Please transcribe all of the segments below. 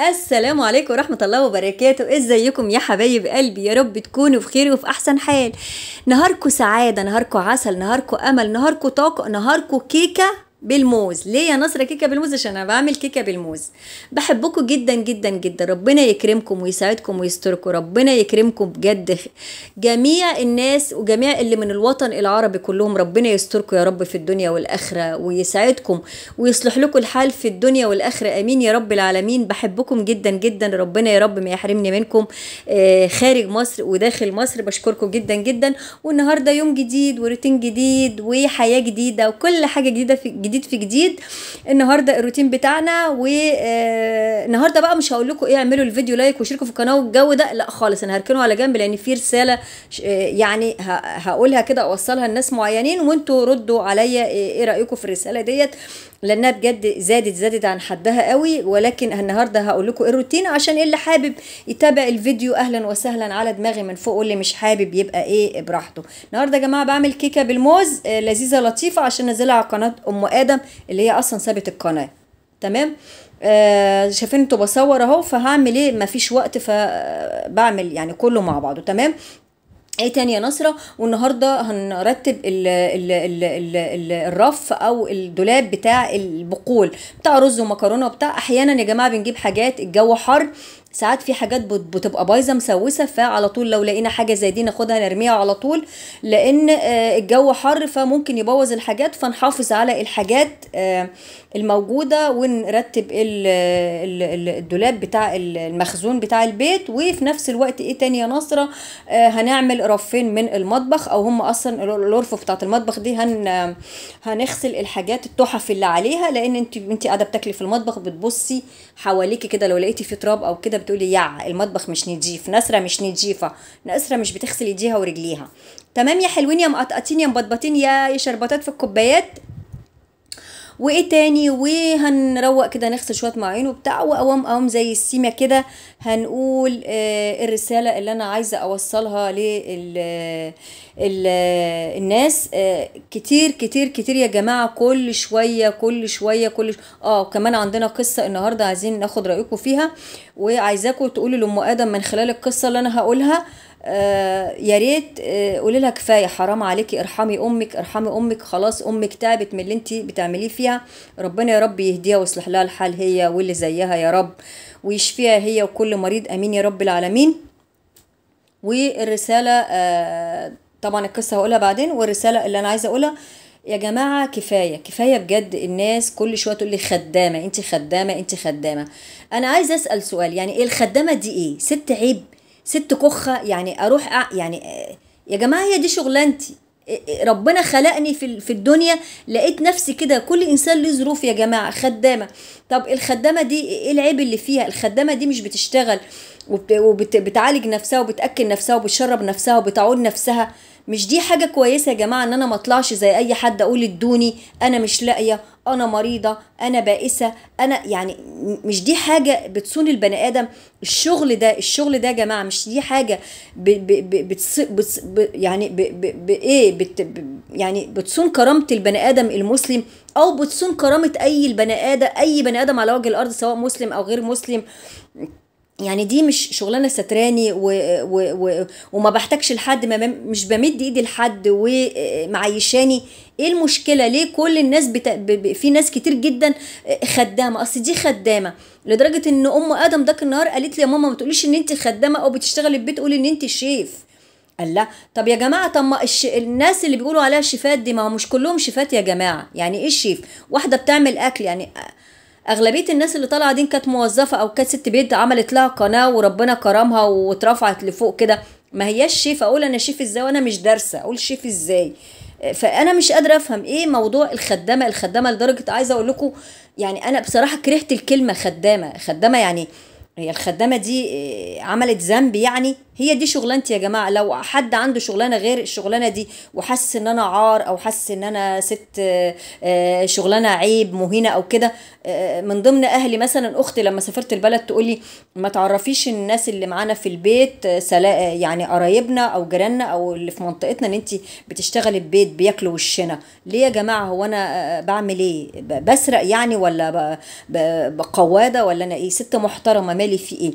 السلام عليكم ورحمة الله وبركاته ازيكم يا حبايب قلبي يا رب تكونوا بخير وفي احسن حال نهاركم سعادة نهاركم عسل نهاركم امل نهاركم طاقة نهاركم كيكة بالموز ليه يا نصر كيكه بالموز عشان انا بعمل كيكه بالموز بحبكم جدا جدا جدا ربنا يكرمكم ويساعدكم ويستركم ربنا يكرمكم بجد جميع الناس وجميع اللي من الوطن العربي كلهم ربنا يستركم يا رب في الدنيا والاخره ويساعدكم ويصلح لكم الحال في الدنيا والاخره امين يا رب العالمين بحبكم جدا جدا ربنا يا رب ما يحرمني منكم آه، خارج مصر وداخل مصر بشكركم جدا جدا والنهارده يوم جديد وروتين جديد وحياه جديده وكل حاجه جديده في جديد جديد في جديد النهارده الروتين بتاعنا والنهارده آه، بقى مش هقول لكم ايه اعملوا الفيديو لايك وشاركوا في القناه والجو ده لا خالص انا هركنه على جنب لان في رساله آه، يعني هقولها كده اوصلها لناس معينين وانتوا ردوا عليا آه، ايه رايكم في الرساله ديت لانها بجد زادت زادت عن حدها قوي ولكن النهارده هقول لكم الروتين عشان اللي حابب يتابع الفيديو اهلا وسهلا على دماغي من فوق واللي مش حابب يبقى ايه براحته النهارده يا جماعه بعمل كيكه بالموز آه، لذيذه لطيفه عشان انزلها على قناه ام ادم اللي هي اصلا سابت القناه تمام آه شايفين انتوا بصور اهو فهعمل ايه مفيش وقت فبعمل يعني كله مع بعضه تمام ايه تاني يا نصرة والنهاردة هنرتب الـ الـ الـ الـ الـ الرف او الدولاب بتاع البقول بتاع رز ومكرونة وبتاع احيانا يا جماعة بنجيب حاجات الجو حر ساعات في حاجات بتبقى بايظه مسوسه فعلى طول لو لقينا حاجه زي دي ناخدها نرميها على طول لان آه، الجو حر فممكن يبوظ الحاجات فنحافظ على الحاجات آه، الموجوده ونرتب الدولاب بتاع المخزون بتاع البيت وفي نفس الوقت ايه تاني يا نصره آه، هنعمل رفين من المطبخ او هم اصلا الغرفه بتاعت المطبخ دي هن هنغسل الحاجات التحف اللي عليها لان انت انت قاعده بتاكلي في المطبخ بتبصي حواليكي كده لو لقيتي في تراب او كده بتقولي يا المطبخ مش نضيف نسرة مش نضيفة نسرة مش بتغسل ايديها ورجليها تمام يا حلوين يا مقطقطين يا مبطبطين يا شربطات في الكوبايات وايه تاني وهنروق كده نغسل شويه مواعين وبتاع واقوم اقوم زي السيمه كده هنقول آه الرساله اللي انا عايزه اوصلها لل الناس آه كتير كتير كتير يا جماعه كل شويه كل شويه كل ش... اه وكمان عندنا قصه النهارده عايزين ناخد رايكم فيها وعايزاكم تقولوا لام ادم من خلال القصه اللي انا هقولها آه، يا ريت آه، قولي لها كفايه حرام عليكي ارحمي امك ارحمي امك خلاص امك تعبت من اللي انت بتعمليه فيها ربنا يا رب يهديها ويصلح لها الحال هي واللي زيها يا رب ويشفيها هي وكل مريض امين يا رب العالمين والرساله آه، طبعا القصه هقولها بعدين والرساله اللي انا عايزه اقولها يا جماعة كفاية كفاية بجد الناس كل شوية تقول لي خدامة انت خدامة انت خدامة انا عايزة اسأل سؤال يعني ايه الخدامة دي ايه ست عيب ست كخه يعني اروح يعني يا جماعه هي دي شغلانتي ربنا خلقني في في الدنيا لقيت نفسي كده كل انسان له ظروف يا جماعه خدامه طب الخدامه دي ايه العيب اللي فيها الخدامه دي مش بتشتغل وبتعالج نفسها وبتاكل نفسها وبتشرب نفسها وبتعود نفسها مش دي حاجه كويسه يا جماعه ان انا ما اطلعش زي اي حد اقول ادوني انا مش لاقيه انا مريضه انا بائسه انا يعني مش دي حاجه بتصون البني ادم الشغل ده الشغل ده يا جماعه مش دي حاجه ب ب ب بتص ب يعني ب ب ب ايه بت ب يعني بتصون كرامه البني ادم المسلم او بتصون كرامه اي البني ادم اي بني ادم على وجه الارض سواء مسلم او غير مسلم يعني دي مش شغلانه ستراني و... و... و... وما بحتاجش لحد ما مش بمد ايدي لحد ومعيشاني ايه المشكله ليه كل الناس بت... ب... في ناس كتير جدا آه، خدامه اصل دي خدامه لدرجه ان ام ادم ذاك النهار قالت لي يا ماما ما تقوليش ان انت خدامه او بتشتغلي البيت قولي ان انت شيف قال لا طب يا جماعه طب ما الش... الناس اللي بيقولوا عليها شيفات دي ما هو مش كلهم شيفات يا جماعه يعني ايه الشيف واحده بتعمل اكل يعني اغلبيه الناس اللي طالعه دي كانت موظفه او كانت ست بيت عملت لها قناه وربنا كرمها واترفعت لفوق كده ما هياش شيف اقول انا شيف ازاي وانا مش دارسه اقول شيف ازاي فانا مش قادره افهم ايه موضوع الخدامه الخدامه لدرجه عايزه اقول لكم يعني انا بصراحه كرهت الكلمه خدامه خدامه يعني هي الخدامه دي آه، عملت ذنب يعني هي دي شغلانتي يا جماعه لو حد عنده شغلانه غير الشغلانه دي وحس ان انا عار او حس ان انا ست آه، شغلانه عيب مهينه او كده آه، من ضمن اهلي مثلا اختي لما سافرت البلد تقول لي ما تعرفيش الناس اللي معانا في البيت آه، يعني قرايبنا او جيراننا او اللي في منطقتنا ان انت بتشتغلي البيت بياكلوا وشنا ليه يا جماعه هو انا بعمل ايه بسرق يعني ولا بقواده ولا انا ايه ست محترمه مالي في ايه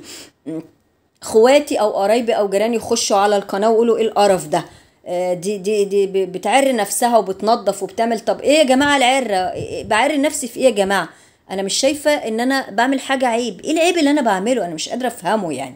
خواتي او قرايبي او جيراني يخشوا على القناه ويقولوا ايه القرف ده آه، دي دي دي بتعر نفسها وبتنظف وبتعمل طب ايه يا جماعه العره إيه، بعر نفسي في ايه يا جماعه انا مش شايفه ان انا بعمل حاجه عيب ايه العيب اللي انا بعمله انا مش قادره افهمه يعني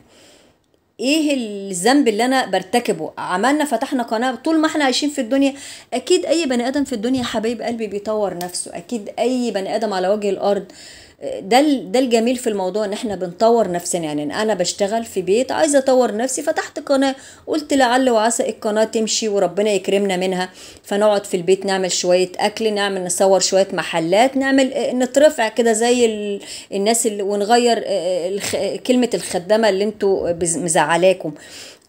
ايه الذنب اللي انا برتكبه عملنا فتحنا قناه طول ما احنا عايشين في الدنيا اكيد اي بني ادم في الدنيا حبايب قلبي بيطور نفسه اكيد اي بني ادم على وجه الارض آه ده ده الجميل في الموضوع ان احنا بنطور نفسنا يعني انا بشتغل في بيت عايزه اطور نفسي فتحت قناه قلت لعل وعسى القناه تمشي وربنا يكرمنا منها فنقعد في البيت نعمل شويه اكل نعمل نصور شويه محلات نعمل آه، نترفع كده زي الناس اللي ونغير آه، آه، كلمه الخدامه اللي انتوا مزعلاكم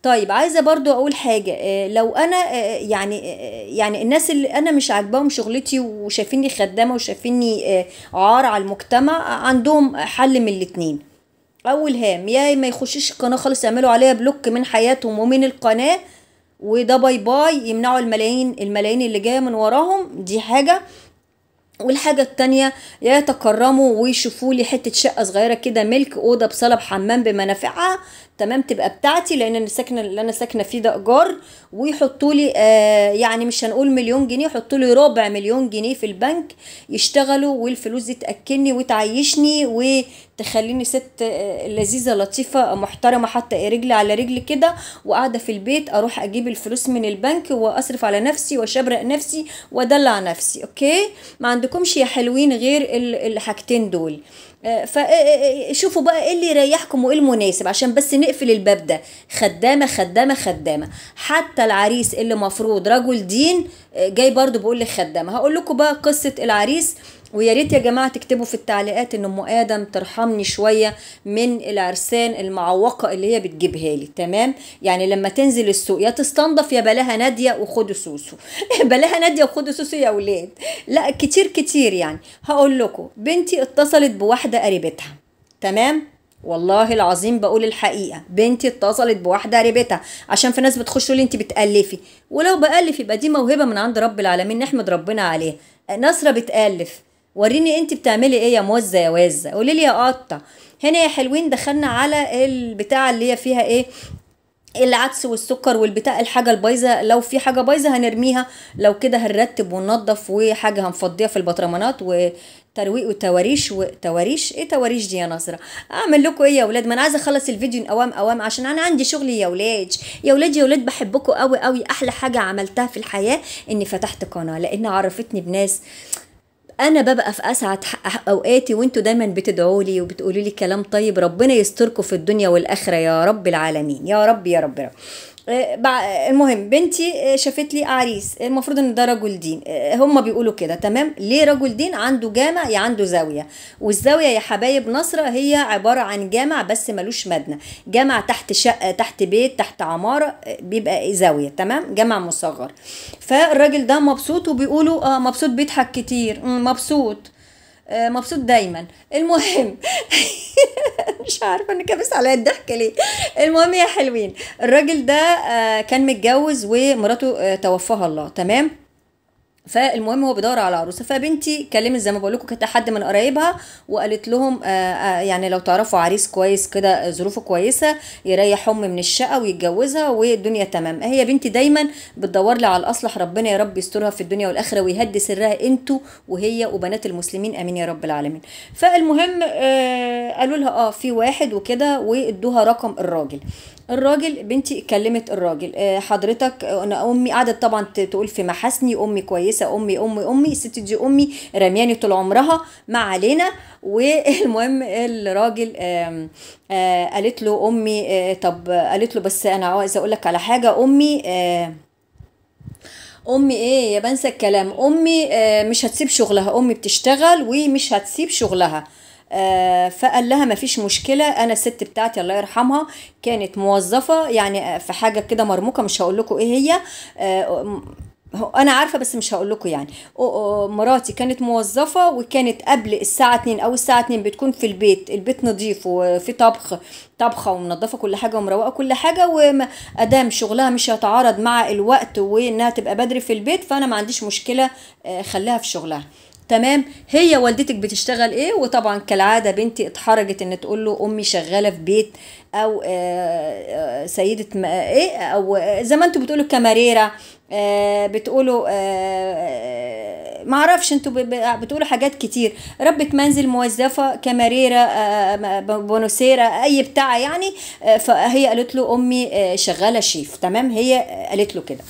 طيب عايزه برضو اقول حاجه آه، لو انا آه، يعني آه، يعني الناس اللي انا مش عاجباهم شغلتي وشايفيني خدامه وشايفيني عار على المجتمع عندهم حل من الاتنين اول هام يا ما يخشش القناه خالص يعملوا عليها بلوك من حياتهم ومن القناه وده باي باي يمنعوا الملايين الملايين اللي جايه من وراهم دي حاجه والحاجة التانية يا يتكرموا ويشوفوا لي حتة شقة صغيرة كده ملك أوضة بصلب حمام بمنافعها تمام تبقى بتاعتي لان انا ساكنه اللي انا ساكنه فيه ده ايجار ويحطوا لي آه يعني مش هنقول مليون جنيه يحطوا لي ربع مليون جنيه في البنك يشتغلوا والفلوس دي تاكلني وتعيشني وتخليني ست آه، لذيذه لطيفه محترمه حتى إيه، رجلي على رجلي كده وقاعده في البيت اروح اجيب الفلوس من البنك واصرف على نفسي واشبرق نفسي وادلع نفسي اوكي ما عندكمش يا حلوين غير الحاجتين دول فشوفوا إيه، إيه، إيه، بقى ايه اللي يريحكم وايه المناسب عشان بس نقفل الباب ده خدامه خدامه خدامه حتى العريس اللي مفروض رجل دين آه، جاي برضو بيقول لك خدامه هقول لكم بقى قصه العريس ويا ريت يا جماعه تكتبوا في التعليقات ان ام ادم ترحمني شويه من العرسان المعوقه اللي هي بتجيبها لي تمام يعني لما تنزل السوق يا تستنضف يا بلاها ناديه وخدوا سوسو بلاها ناديه وخدوا سوسو يا اولاد لا كتير كتير يعني هقول لكم بنتي اتصلت بواحده قريبتها تمام والله العظيم بقول الحقيقه بنتي اتصلت بواحده قريبتها عشان في ناس بتخش تقول انت بتالفي ولو بالف يبقى دي موهبه من عند رب العالمين نحمد ربنا عليها نصره بتالف وريني انت بتعملي ايه يا موزه يا وازه قولي لي يا قطه هنا يا حلوين دخلنا على البتاعه اللي هي فيها ايه العدس والسكر والبتاع الحاجه البايظه لو في حاجه بايظه هنرميها لو كده هنرتب وننضف وحاجه هنفضيها في البطرمانات وترويق وتواريش وتواريش ايه تواريش دي يا ناصره اعمل لكم ايه يا ولاد ما انا عايزه اخلص الفيديو اوام اوام عشان انا عندي شغل يا ولاد يا ولاد يا ولاد بحبكم قوي قوي احلى حاجه عملتها في الحياه اني فتحت قناه لان عرفتني بناس انا ببقى في اسعد اوقاتي وانتوا دايما بتدعوا لي وبتقولوا لي كلام طيب ربنا يستركم في الدنيا والاخره يا رب العالمين يا رب يا رب, يا رب. آه، المهم بنتي آه، شافت لي عريس المفروض ان ده رجل دين آه، هم بيقولوا كده تمام ليه رجل دين عنده جامع يا عنده زاويه والزاويه يا حبايب نصره هي عباره عن جامع بس ملوش مبنى جامع تحت شقه تحت بيت تحت عماره بيبقى زاويه تمام جامع مصغر فالراجل ده مبسوط وبيقولوا اه مبسوط بيضحك كتير مبسوط آه، مبسوط دايما المهم مش عارفه انا كابس عليا الضحك ليه المهم يا حلوين الراجل ده آه، كان متجوز ومراته آه، توفاها الله تمام فالمهم هو بيدور على عروسه فبنتي كلمت زي ما بقول لكم كانت حد من قرايبها وقالت لهم آآ آه، آآ آه، يعني لو تعرفوا عريس كويس كده آه، ظروفه كويسه يريح امي من الشقه ويتجوزها والدنيا تمام هي بنتي دايما بتدور لي على الاصلح ربنا يا رب يسترها في الدنيا والاخره ويهدي سرها انتوا وهي وبنات المسلمين امين يا رب العالمين فالمهم قالوا لها اه في واحد وكده وادوها رقم الراجل الراجل بنتي كلمت الراجل آه، حضرتك آه، انا امي قعدت طبعا تقول في محاسني امي كويسه امي امي امي الست دي امي رمياني طول عمرها ما علينا والمهم الراجل آه، قالت له امي طب قالت له بس انا عايزه اقول لك على حاجه امي امي ايه يا بنسى الكلام امي مش هتسيب شغلها امي بتشتغل ومش هتسيب شغلها آه، فقال لها مفيش مشكلة أنا الست بتاعتي الله يرحمها كانت موظفة يعني آه، في حاجة كده مرموقة مش هقول لكم إيه هي آه، انا عارفه بس مش هقول لكم يعني مراتي كانت موظفه وكانت قبل الساعه 2 او الساعه 2 بتكون في البيت البيت نظيف وفي طبخ طبخه ومنظفه كل حاجه ومروقه كل حاجه وادام شغلها مش هيتعارض مع الوقت وانها تبقى بدري في البيت فانا ما عنديش مشكله خليها في شغلها تمام هي والدتك بتشتغل ايه وطبعا كالعاده بنتي اتحرجت ان تقول له امي شغاله في بيت او آه، آه، سيده ايه او آه، زي ما انتوا بتقولوا كماريره بتقولوا ما اعرفش انتوا بتقولوا حاجات كتير ربة منزل موظفة كماريرة بونوسيرة اي بتاع يعني فهي قالت له امي شغالة شيف تمام هي قالت له كده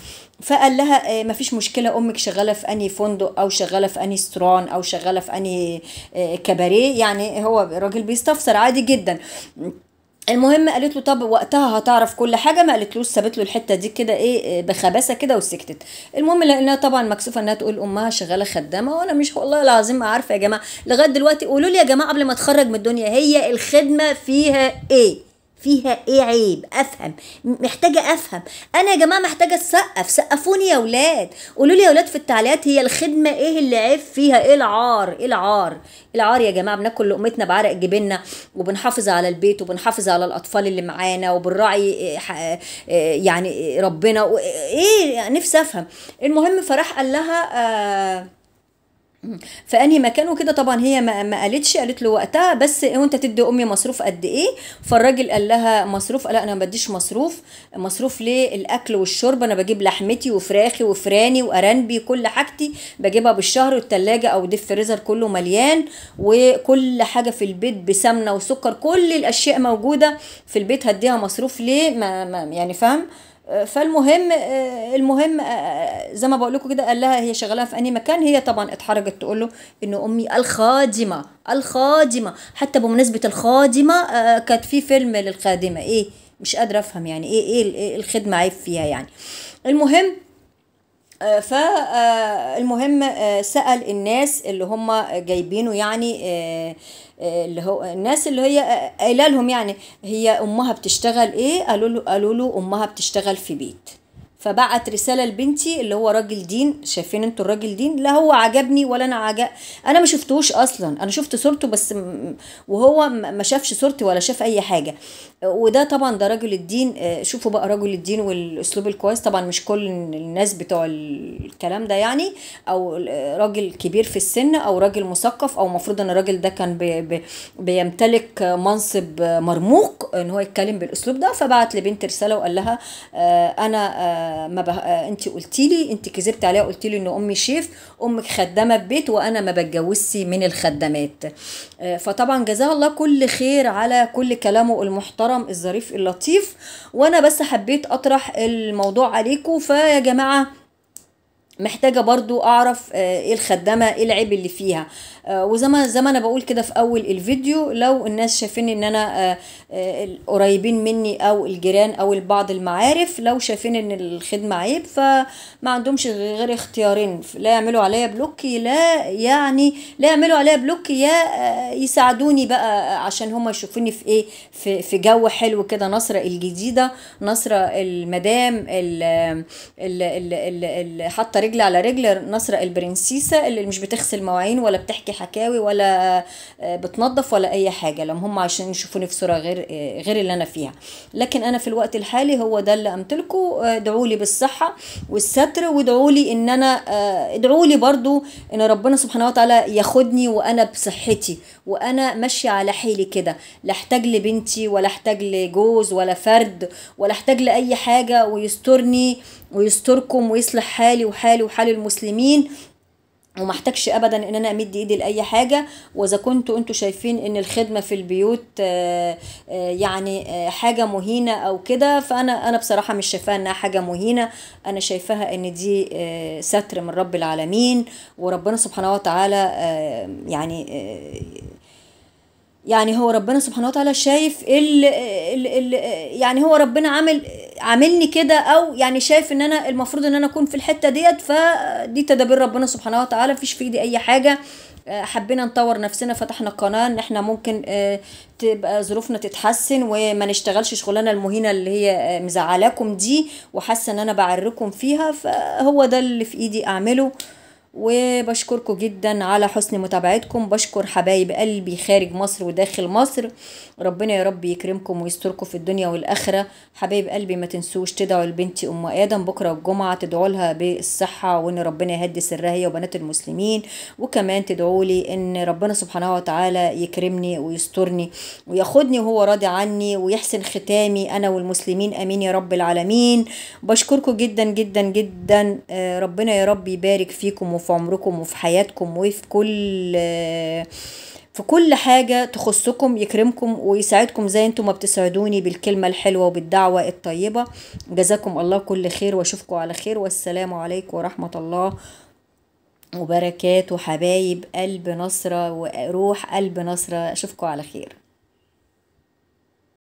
فقال لها آه، ما فيش مشكله امك شغاله في انهي فندق او شغاله في انهي ستران او شغاله في انهي آه، كباريه يعني هو راجل بيستفسر عادي جدا المهم قالت له طب وقتها هتعرف كل حاجه ما قالتلوش سابت له الحته دي كده ايه آه، بخباثه كده وسكتت المهم لانها طبعا مكسوفه انها تقول امها شغاله خدامه وانا مش والله العظيم ما عارفه يا جماعه لغايه دلوقتي قولوا لي يا جماعه قبل ما اتخرج من الدنيا هي الخدمه فيها ايه فيها ايه عيب افهم محتاجه افهم انا يا جماعه محتاجه اسقف سقفوني يا ولاد قولوا لي يا ولاد في التعليقات هي الخدمه ايه اللي عيب فيها ايه العار ايه العار ايه العار يا جماعه بناكل لقمتنا بعرق جبيننا وبنحافظ على البيت وبنحافظ على الاطفال اللي معانا وبنراعي إيه، إيه، يعني ربنا ايه نفسي افهم المهم فراح قال لها آه فأني مكانه كده طبعا هي ما, ما قالتش قالت له وقتها بس وانت تدي امي مصروف قد ايه فالراجل قال لها مصروف لا انا ما بديش مصروف مصروف ليه الاكل والشرب انا بجيب لحمتي وفراخي وفراني وارانبي كل حاجتي بجيبها بالشهر والتلاجة او ديب فريزر كله مليان وكل حاجه في البيت بسمنه وسكر كل الاشياء موجوده في البيت هديها مصروف ليه ما, ما يعني فاهم فالمهم آه، المهم آه، آه، زي ما بقول لكم كده قال لها هي شغاله في انهي مكان هي طبعا اتحرجت تقول له ان امي الخادمه الخادمه حتى بمناسبه الخادمه كانت في فيلم للخادمه ايه مش قادره افهم يعني ايه ايه, إيه الخدمه عيب فيها يعني المهم آه، فالمهم آه، آه، سأل الناس اللي هم جايبينه يعني اللي هو الناس اللي هي قايله لهم يعني هي امها بتشتغل ايه قالوا له قالوا له امها بتشتغل في بيت فبعت رساله لبنتي اللي هو راجل دين شايفين انتوا الراجل دين لا هو عجبني ولا انا عجب انا ما شفتهوش اصلا انا شفت صورته بس وهو ما شافش صورتي ولا شاف اي حاجه وده طبعا ده راجل الدين آه، شوفوا بقى راجل الدين والاسلوب الكويس طبعا مش كل الناس بتوع الكلام ده يعني او راجل كبير في السن او راجل مثقف او المفروض ان الراجل ده كان بي بي بيمتلك منصب مرموق ان هو يتكلم بالاسلوب ده فبعت لبنت رساله وقال لها آه، انا آه، ما بها... آه، انت قلتي لي انت كذبت عليها قلتي لي ان امي شيف امك خدامه في بيت وانا ما بتجوزش من الخدامات آه، فطبعا جزاها الله كل خير على كل كلامه المحترم الظريف اللطيف وانا بس حبيت اطرح الموضوع عليكم فيا جماعه محتاجه برضو اعرف آه، ايه الخدامه ايه العيب اللي فيها آه، وزي ما زي ما انا بقول كده في اول الفيديو لو الناس شايفين ان انا آه، آه، قريبين مني او الجيران او بعض المعارف لو شايفين ان الخدمه عيب فما عندهمش غير اختيارين لا يعملوا عليا بلوك لا يعني لا يعملوا عليا بلوك يا يساعدوني بقى عشان هم يشوفوني في ايه في, في جو حلو كده نصره الجديده نصره المدام اللي حاطه رجل على رجل نصره البرنسيسه اللي مش بتغسل مواعين ولا بتحكي حكاوي ولا آه، بتنظف ولا اي حاجه لما هم عشان يشوفوني في صوره غير آه، غير اللي انا فيها لكن انا في الوقت الحالي هو ده اللي امتلكه آه، ادعوا لي بالصحه والستر وادعوا لي ان انا ادعوا لي برضو ان ربنا سبحانه وتعالى ياخدني وانا بصحتي وانا ماشيه على حيلي كده لا احتاج لبنتي ولا احتاج لجوز ولا فرد ولا احتاج لاي حاجه ويسترني ويستركم ويصلح حالي وحالي وحال المسلمين وما احتاجش ابدا ان انا امد ايدي لاي حاجه واذا كنتوا انتوا شايفين ان الخدمه في البيوت آه، آه، يعني آه، حاجه مهينه او كده فانا انا بصراحه مش شايفاها انها حاجه مهينه انا شايفاها ان دي ستر من رب العالمين وربنا سبحانه وتعالى يعني يعني هو ربنا سبحانه وتعالى شايف ال ال يعني هو ربنا عامل عاملني كده او يعني شايف ان انا المفروض ان انا اكون في الحته ديت فدي تدابير ربنا سبحانه وتعالى مفيش في ايدي اي حاجه آه، حبينا نطور نفسنا فتحنا قناه ان احنا ممكن آه، تبقى ظروفنا تتحسن وما نشتغلش شغلانه المهينه اللي هي آه، مزعلاكم دي وحاسه ان انا بعركم فيها فهو ده اللي في ايدي اعمله وبشكركم جدا على حسن متابعتكم بشكر حبايب قلبي خارج مصر وداخل مصر ربنا يا رب يكرمكم ويستركم في الدنيا والاخره حبايب قلبي ما تنسوش تدعوا لبنتي ام ادم بكره الجمعه تدعوا لها بالصحه وان ربنا يهدي سرها هي وبنات المسلمين وكمان تدعوا لي ان ربنا سبحانه وتعالى يكرمني ويسترني وياخدني وهو راضي عني ويحسن ختامي انا والمسلمين امين يا رب العالمين بشكركم جدا جدا جدا آه، ربنا يا رب يبارك فيكم وفي في عمركم وفي حياتكم وفي كل في كل حاجة تخصكم يكرمكم ويساعدكم زي انتم ما بتسعدوني بالكلمة الحلوة وبالدعوة الطيبة جزاكم الله كل خير واشوفكم على خير والسلام عليكم ورحمة الله وبركاته حبايب قلب نصرة وروح قلب نصرة اشوفكم على خير